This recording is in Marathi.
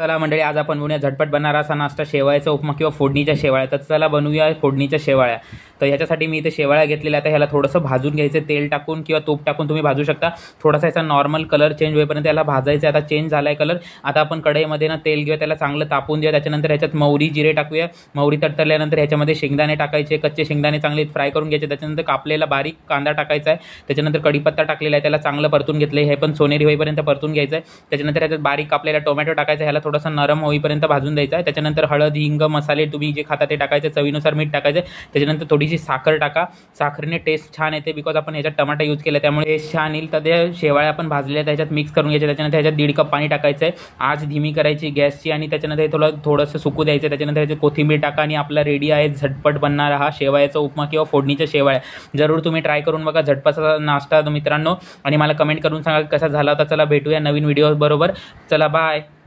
चला मंडळी आज आपण बनवूया झटपट बनणारा असा नाश्ता शेवाळ्याचा उपमा किंवा फोडणीच्या शेवाळ्या तर चला बनवूया फोडणीच्या शेवाळ्या तर ह्याच्यासाठी मी इथे शेवाळ्या घेतलेल्या आता ह्याला थोडंसं भाजून घ्यायचं तेल टाकून किंवा तूप टाकून तुम्ही भाजू शकता थोडासा याचा नॉर्मल कलर चेंज होईपर्यंत त्याला भाजायचं आता चेंज झाला आहे कलर आता आपण कढईमध्ये ना तेल घेऊया त्याला चांगलं तापून देऊया त्याच्यानंतर ह्याच्यात मौरी जिरे टाकूया मौरी तडतरल्यानंतर ह्याच्यामध्ये शेंगदाणे टाकायचे कच्चे शेंगदाणे चांगले फ्राय करून घ्यायचे त्याच्यानंतर कापलेला बारीक कांदा टाकायचा आहे त्याच्यानंतर कढीपत्ता टाकलेला आहे त्याला चांगलं परतून घेतलं हे पण सोनेरी होईपर्यंत परतून घ्यायचं आहे त्याच्यानंतर ह्याच्यात बारीक कापलेला टोमॅटो टाकायचा ह्याला थोडासा नरम होईपर्यंत भाजून द्यायचा आहे त्याच्यानंतर हळद हिंग मसाले तुम्ही जे खाता ते टाकायचे चवीनुसार मीठ टाकायचे त्याच्यानंतर थोडीशी साखर टाका साखरेने टेस्ट छान येते बिकॉज आपण ह्याच्यात टमाटा यूज केला त्यामुळे टेस्ट छान येईल तर ते शेवाळ्या आपण भाजल्या त्याच्यात मिक्स करून घ्यायचे त्याच्यानंतर ह्याच्यात दीड कप पाणी टाकायचं आहे आज धीमी करायची गॅसची आणि त्याच्यानंतर हे थोडं थोडंसं सुकू द्यायचं त्याच्यानंतर ह्याचे कोथिंबीर टाका आणि आपला रेडी आहे झटपट बनणार हा शेवाळ्याचा उपमा किंवा फोडणीच्या शेवाळ्या जरूर तुम्ही ट्राय करून बघा झटपटचा नाश्ता मित्रांनो आणि मला कमेंट करून सांगा कसा झाला होता चला भेटूया नवीन व्हिडिओ बरोबर चला बाय